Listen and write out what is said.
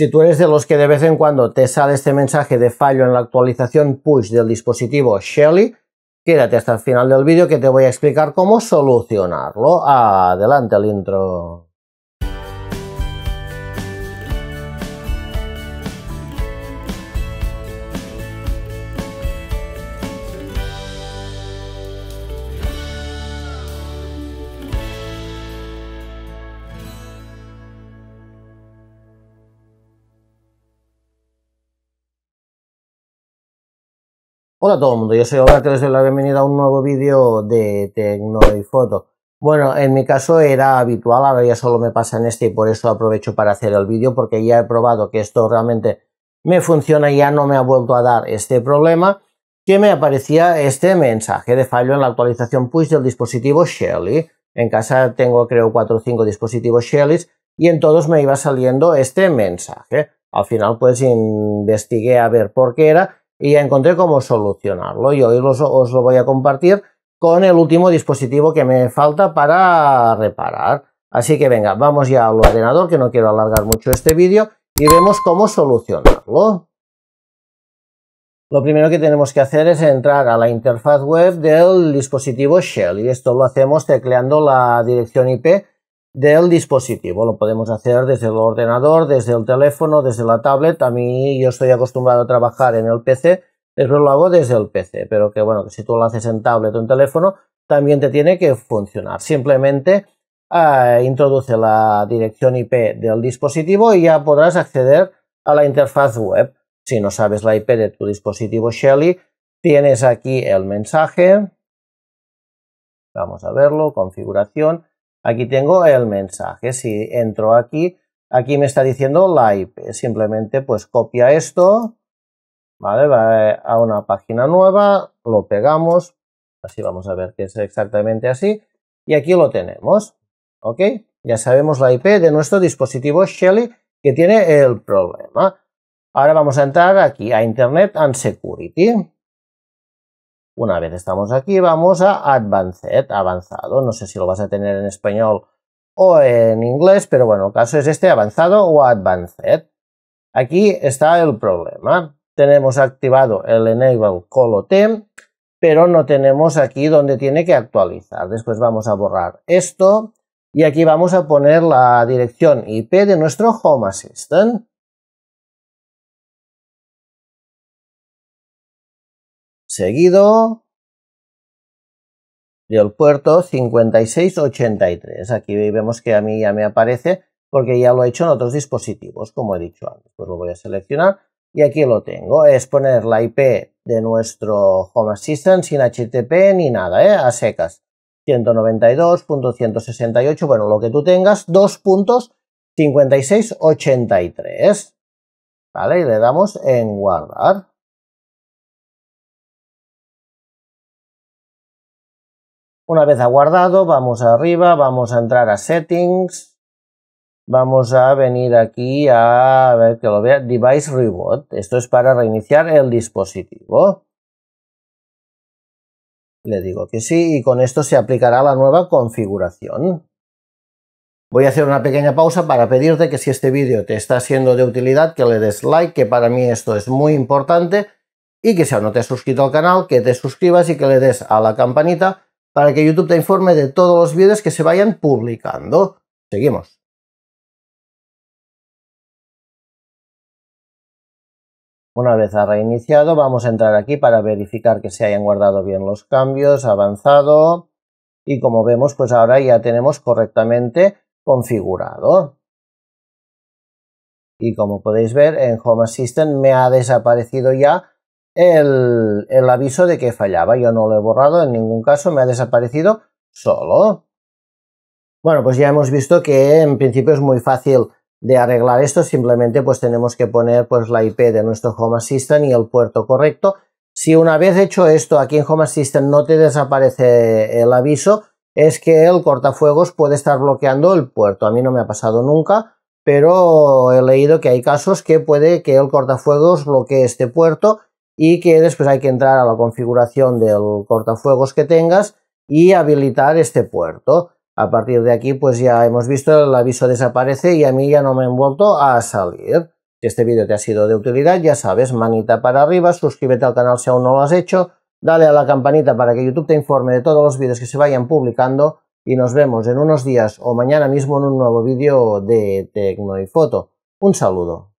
Si tú eres de los que de vez en cuando te sale este mensaje de fallo en la actualización push del dispositivo Shelly, quédate hasta el final del vídeo que te voy a explicar cómo solucionarlo. Adelante al intro. Hola a todo el mundo, yo soy y les doy la bienvenida a un nuevo vídeo de Tecno y Foto. Bueno, en mi caso era habitual, ahora ya solo me pasa en este y por eso aprovecho para hacer el vídeo porque ya he probado que esto realmente me funciona y ya no me ha vuelto a dar este problema que me aparecía este mensaje de fallo en la actualización push del dispositivo Shelly. En casa tengo creo 4 o 5 dispositivos Shelly y en todos me iba saliendo este mensaje. Al final pues investigué a ver por qué era y ya encontré cómo solucionarlo y hoy os, os lo voy a compartir con el último dispositivo que me falta para reparar. Así que venga, vamos ya al ordenador, que no quiero alargar mucho este vídeo, y vemos cómo solucionarlo. Lo primero que tenemos que hacer es entrar a la interfaz web del dispositivo Shell, y esto lo hacemos tecleando la dirección IP del dispositivo. Lo podemos hacer desde el ordenador, desde el teléfono, desde la tablet. A mí yo estoy acostumbrado a trabajar en el PC, pero lo hago desde el PC. Pero que bueno, que si tú lo haces en tablet o en teléfono, también te tiene que funcionar. Simplemente eh, introduce la dirección IP del dispositivo y ya podrás acceder a la interfaz web. Si no sabes la IP de tu dispositivo Shelly, tienes aquí el mensaje. Vamos a verlo, configuración Aquí tengo el mensaje. Si entro aquí, aquí me está diciendo la IP. Simplemente pues copia esto, ¿vale? Va eh, a una página nueva, lo pegamos. Así vamos a ver que es exactamente así. Y aquí lo tenemos, ¿ok? Ya sabemos la IP de nuestro dispositivo Shelly que tiene el problema. Ahora vamos a entrar aquí a Internet and Security. Una vez estamos aquí, vamos a Advanced, avanzado. No sé si lo vas a tener en español o en inglés, pero bueno, el caso es este avanzado o Advanced. Aquí está el problema. Tenemos activado el Enable Colotem, pero no tenemos aquí donde tiene que actualizar. Después vamos a borrar esto y aquí vamos a poner la dirección IP de nuestro Home Assistant. seguido del puerto 5683. Aquí vemos que a mí ya me aparece porque ya lo he hecho en otros dispositivos, como he dicho antes. Pues lo voy a seleccionar y aquí lo tengo. Es poner la IP de nuestro Home Assistant sin HTTP ni nada, ¿eh? a secas. 192.168, bueno, lo que tú tengas, 2.5683. ¿Vale? Y le damos en guardar. Una vez aguardado, vamos arriba, vamos a entrar a settings. Vamos a venir aquí a, ver que lo vea, device reboot. Esto es para reiniciar el dispositivo. Le digo que sí y con esto se aplicará la nueva configuración. Voy a hacer una pequeña pausa para pedirte que si este vídeo te está siendo de utilidad, que le des like, que para mí esto es muy importante, y que si aún no te has suscrito al canal, que te suscribas y que le des a la campanita para que YouTube te informe de todos los vídeos que se vayan publicando. Seguimos. Una vez ha reiniciado, vamos a entrar aquí para verificar que se hayan guardado bien los cambios, avanzado y como vemos, pues ahora ya tenemos correctamente configurado. Y como podéis ver, en Home Assistant me ha desaparecido ya el, aviso de que fallaba. Yo no lo he borrado en ningún caso, me ha desaparecido solo. Bueno, pues ya hemos visto que en principio es muy fácil de arreglar esto, simplemente pues tenemos que poner pues la IP de nuestro Home Assistant y el puerto correcto. Si una vez hecho esto aquí en Home Assistant no te desaparece el aviso, es que el cortafuegos puede estar bloqueando el puerto. A mí no me ha pasado nunca, pero he leído que hay casos que puede que el cortafuegos bloquee este puerto y que después hay que entrar a la configuración del cortafuegos que tengas y habilitar este puerto. A partir de aquí, pues ya hemos visto el aviso desaparece y a mí ya no me han vuelto a salir. Si este vídeo te ha sido de utilidad, ya sabes, manita para arriba, suscríbete al canal si aún no lo has hecho, dale a la campanita para que YouTube te informe de todos los vídeos que se vayan publicando y nos vemos en unos días o mañana mismo en un nuevo vídeo de Tecno y Foto. Un saludo.